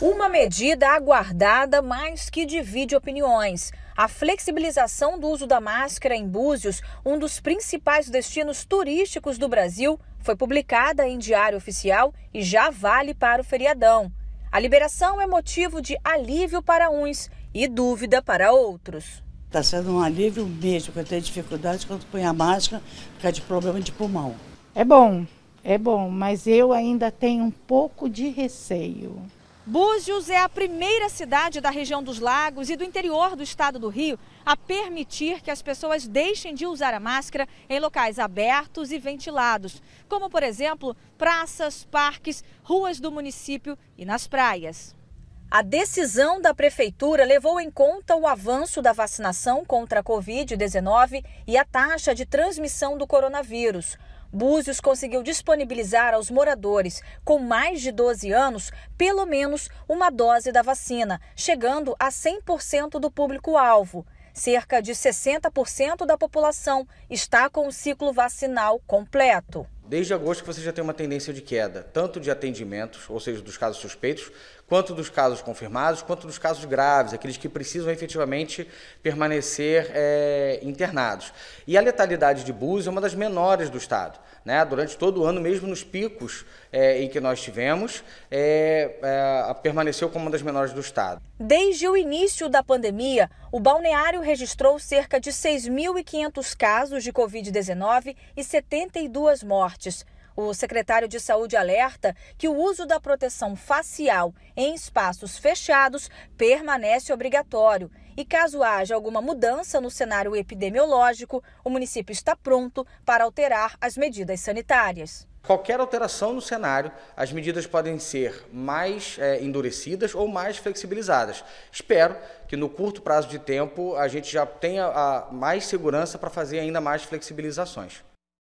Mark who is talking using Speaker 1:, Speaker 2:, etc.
Speaker 1: Uma medida aguardada, mas que divide opiniões. A flexibilização do uso da máscara em Búzios, um dos principais destinos turísticos do Brasil, foi publicada em Diário Oficial e já vale para o feriadão. A liberação é motivo de alívio para uns e dúvida para outros.
Speaker 2: Está sendo um alívio mesmo, porque eu tenho dificuldade quando põe a máscara fica de problema de pulmão. É bom, é bom, mas eu ainda tenho um pouco de receio.
Speaker 1: Búzios é a primeira cidade da região dos lagos e do interior do estado do Rio a permitir que as pessoas deixem de usar a máscara em locais abertos e ventilados, como, por exemplo, praças, parques, ruas do município e nas praias. A decisão da prefeitura levou em conta o avanço da vacinação contra a Covid-19 e a taxa de transmissão do coronavírus. Búzios conseguiu disponibilizar aos moradores com mais de 12 anos pelo menos uma dose da vacina, chegando a 100% do público-alvo. Cerca de 60% da população está com o ciclo vacinal completo.
Speaker 2: Desde agosto que você já tem uma tendência de queda, tanto de atendimentos, ou seja, dos casos suspeitos, quanto dos casos confirmados, quanto dos casos graves, aqueles que precisam efetivamente permanecer é, internados. E a letalidade de Búzios é uma das menores do Estado. Né? Durante todo o ano, mesmo nos picos é, em que nós tivemos, é, permaneceu como uma das menores do Estado.
Speaker 1: Desde o início da pandemia, o balneário registrou cerca de 6.500 casos de Covid-19 e 72 mortes. O secretário de Saúde alerta que o uso da proteção facial em espaços fechados permanece obrigatório e, caso haja alguma mudança no cenário epidemiológico, o município está pronto para alterar as medidas sanitárias.
Speaker 2: Qualquer alteração no cenário, as medidas podem ser mais é, endurecidas ou mais flexibilizadas. Espero que no curto prazo de tempo a gente já tenha a, ah, mais segurança para fazer ainda mais flexibilizações.